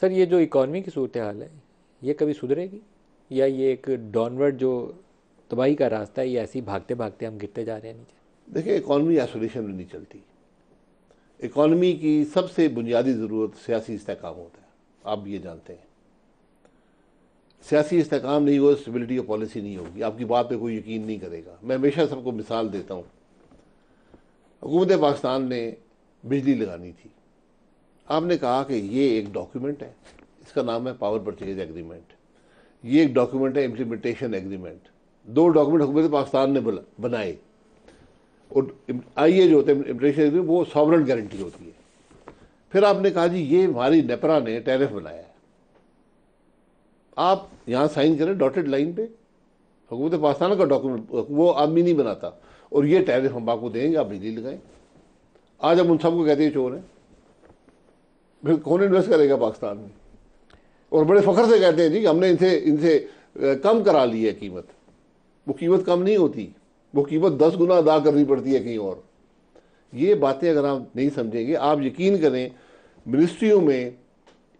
sir ये जो economy की सूरत हाल है ये कभी सुधरेगी या ये एक डाउनवर्ड जो तबाही का रास्ता है ये ऐसे ही भागते भागते हम गिरते जा रहे हैं नीचे देखिए इकॉनमी आइसोलेशन में नहीं चलती इकॉनमी की सबसे बुनियादी ज़रूरत सियासी इसकाम होता है आप ये जानते हैं सियासी इसकाम नहीं होगा स्टेबिलिटी ऑफ पॉलिसी नहीं होगी आपकी बात पे कोई यकीन नहीं करेगा मैं हमेशा सबको मिसाल देता हूँ हुकूमत पाकिस्तान ने बिजली लगानी थी आपने कहा कि ये एक डॉक्यूमेंट है इसका नाम है पावर परचेज एग्रीमेंट ये एक डॉक्यूमेंट है इम्प्लीमेंटेशन एग्रीमेंट दो डॉक्यूमेंट हुकूमत पाकिस्तान ने बनाए और आई ए जो होते हैं इम्प्लीमेंटेशन एग्रीमेंट वो सॉवरन गारंटी होती है फिर आपने कहा जी ये हमारी नेपरा ने टैरिफ बनाया है आप यहाँ साइन करें डॉटेड लाइन पे हुकूमत पाकिस्तान का डॉक्यूमेंट वो आदमी नहीं बनाता और ये टैरिफ हम आपको देंगे आप बिजली लगाएं आज हम उन सबको कहते हैं चोर हैं फिर कौन इन्वेस्ट करेगा पाकिस्तान में और बड़े फ़ख्र से कहते हैं जी हमने इनसे इनसे कम करा ली है कीमत वो कीमत कम नहीं होती वो कीमत दस गुना अदा करनी पड़ती है कहीं और ये बातें अगर आप नहीं समझेंगे आप यकीन करें मिनिस्ट्रियों में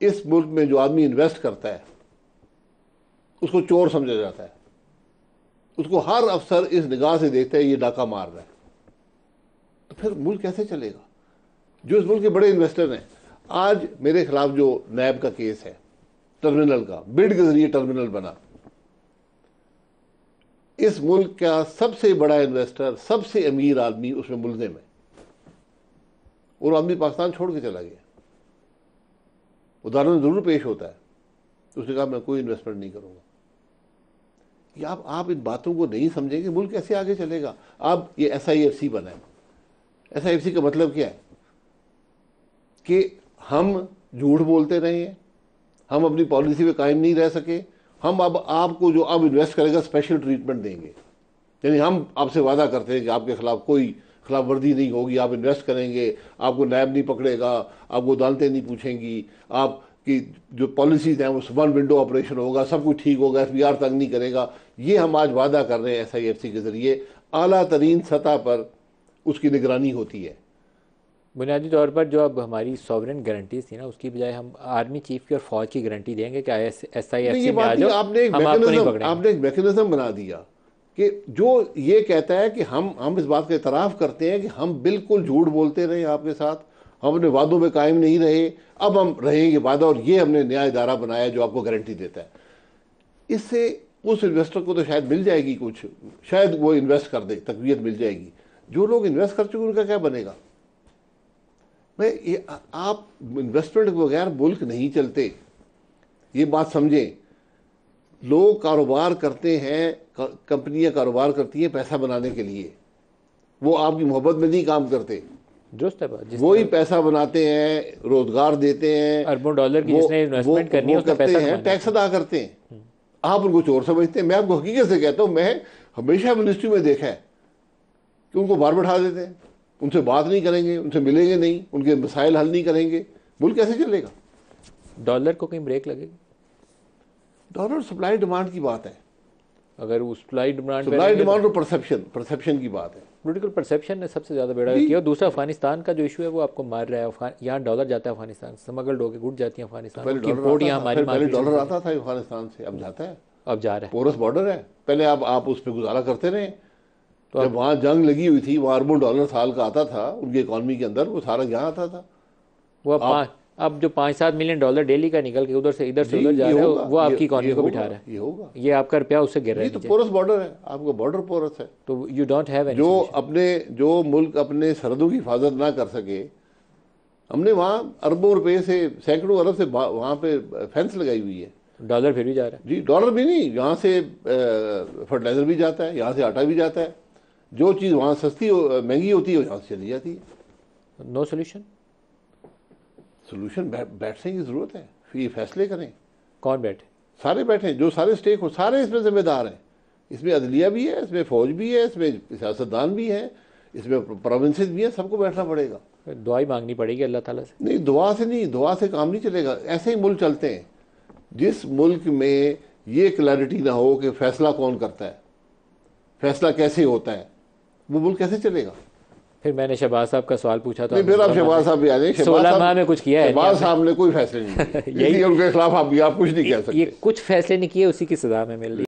इस मुल्क में जो आदमी इन्वेस्ट करता है उसको चोर समझा जाता है उसको हर अफसर इस निगाह से देखता है ये डाका मार रहा है तो फिर मुल्क कैसे चलेगा जो इस मुल्क के बड़े इन्वेस्टर हैं आज मेरे खिलाफ जो नैब का केस है टर्मिनल का बिड के जरिए टर्मिनल बना इस मुल्क का सबसे बड़ा इन्वेस्टर सबसे अमीर आदमी उसमें मुलजिम में और तो आदमी पाकिस्तान छोड़ के चला गया उदाहरण जरूर पेश होता है उसने कहा मैं कोई इन्वेस्टमेंट नहीं करूंगा आप आप इन बातों को नहीं समझेंगे मुल्क कैसे आगे चलेगा आप ये एस आई एफ सी बनाए एस आई एफ सी का मतलब क्या है कि हम झूठ बोलते रहे हम अपनी पॉलिसी पे कायम नहीं रह सके हम अब आपको जो अब इन्वेस्ट करेगा स्पेशल ट्रीटमेंट देंगे यानी हम आपसे वादा करते हैं कि आपके खिलाफ कोई खिलाफ वर्दी नहीं होगी आप इन्वेस्ट करेंगे आपको नैब नहीं पकड़ेगा आपको अदालतें नहीं पूछेंगी आप कि जो पॉलिसीज हैं वो वन विंडो ऑपरेशन होगा सब कुछ ठीक होगा एफ बी आर तंग नहीं करेगा ये हम आज वादा कर रहे हैं एस आई एफ सी के ज़रिए अला तरीन सतह पर उसकी निगरानी होती है बुनियादी तौर पर जो अब हमारी सॉवरन गारंटीज थी ना उसकी बजाय हम आर्मी चीफ की और फौज की गारंटी देंगे कि एस आई एफ आपने एक मैकेनिज्म आपने एक मैकेनिज्म बना दिया कि जो ये कहता है कि हम हम इस बात का इतराफ़ करते हैं कि हम बिल्कुल झूठ बोलते रहे आपके साथ हम अपने वादों में कायम नहीं रहे अब हम रहेंगे वादा और ये हमने नया इदारा बनाया जो आपको गारंटी देता है इससे उस इन्वेस्टर को तो शायद मिल जाएगी कुछ शायद वो इन्वेस्ट कर दे तकबीयत मिल जाएगी जो लोग इन्वेस्ट कर चुके उनका क्या बनेगा भाई ये आप इन्वेस्टमेंट के बगैर मुल्क नहीं चलते ये बात समझें लोग कारोबार करते हैं कंपनियां कारोबार करती हैं पैसा बनाने के लिए वो आपकी मोहब्बत में नहीं काम करते दुरुस्त है वो ही पैसा बनाते हैं रोजगार देते हैं अरबों डॉलर की जिसने इन्वेस्टमेंट करनी है पैसा हैं टैक्स अदा करते हैं आप उनको चोर समझते हैं मैं आपको हकीकत से कहता हूँ मैं हमेशा मिनिस्ट्री में देखा है कि तो उनको बाहर बैठा देते हैं उनसे बात नहीं करेंगे उनसे मिलेंगे नहीं उनके मसाइल हल नहीं करेंगे मुल्क कैसे चलेगा डॉलर को कहीं ब्रेक लगेगा डॉलर सप्लाई डिमांड की बात है अगर वो सप्लाई डिमांड सप्लाई डिमांड और परसेप्शन परसेप्शन की बात है पोलिटिकल परसेप्शन ने सबसे ज़्यादा बेड़ा किया और दूसरा अफगानिस्तान का जो इशू है वो आपको मार रहा है अफगान यहाँ डॉलर जाता है अफगानिस्तान समगल होकर गुट जाती है अफगानिस्तान पहले डॉलर यहाँ हमारी पहले डॉलर आता था अफगानिस्तान से अब जाता है अब जा रहा है पोरस बॉर्डर है पहले आप आप उस पर गुजारा करते रहे तो जब वहाँ जंग लगी हुई थी वहाँ अरबों डॉलर साल का आता था उनकी इकॉनमी के अंदर वो सारा यहाँ आता था वो पाँच अब जो पाँच सात मिलियन डॉलर डेली का निकल के उधर से इधर से उधर जा रहा है वो आपकी इकॉनमी को बिठा रहा है ये होगा ये आपका रुपया उससे गिर रहा है तो पोरस बॉर्डर है आपका बॉर्डर पोरस है तो यू डोंट हैव जो अपने जो मुल्क अपने सरहदों की हिफाजत ना कर सके हमने वहाँ अरबों रुपये से सैकड़ों अरब से वहाँ पे फेंस लगाई हुई है डॉलर फिर भी जा रहा है जी डॉलर भी नहीं यहाँ से फर्टिलाइजर भी जाता है यहाँ से आटा भी जाता है जो चीज़ वहाँ सस्ती हो, महंगी होती है यहाँ से चली जाती है नो सोल्यूशन सोल्यूशन बैठने की ज़रूरत है फिर ये फैसले करें कौन बैठे सारे बैठे जो सारे स्टेक हो सारे इसमें जिम्मेदार हैं इसमें अदलिया भी है इसमें फौज भी है इसमें सियासतदान भी है इसमें प्रोविंस भी है सबको बैठना पड़ेगा दुआई मांगनी पड़ेगी अल्लाह ताला से नहीं दुआ से नहीं दुआ से काम नहीं चलेगा ऐसे ही मुल्क चलते हैं जिस मुल्क में ये क्लैरिटी ना हो कि फैसला कौन करता है फैसला कैसे होता है वो मुल्क कैसे चलेगा फिर मैंने शहबाज साहब का सवाल पूछा तो फिर आप शहबाज साहब याद सोलह माह में कुछ किया है शहबाज साहब ने कोई फैसले नहीं यही उनके खिलाफ आप, आप कुछ नहीं कह सकते ये कुछ फैसले नहीं किए उसी की सजा में मिल रही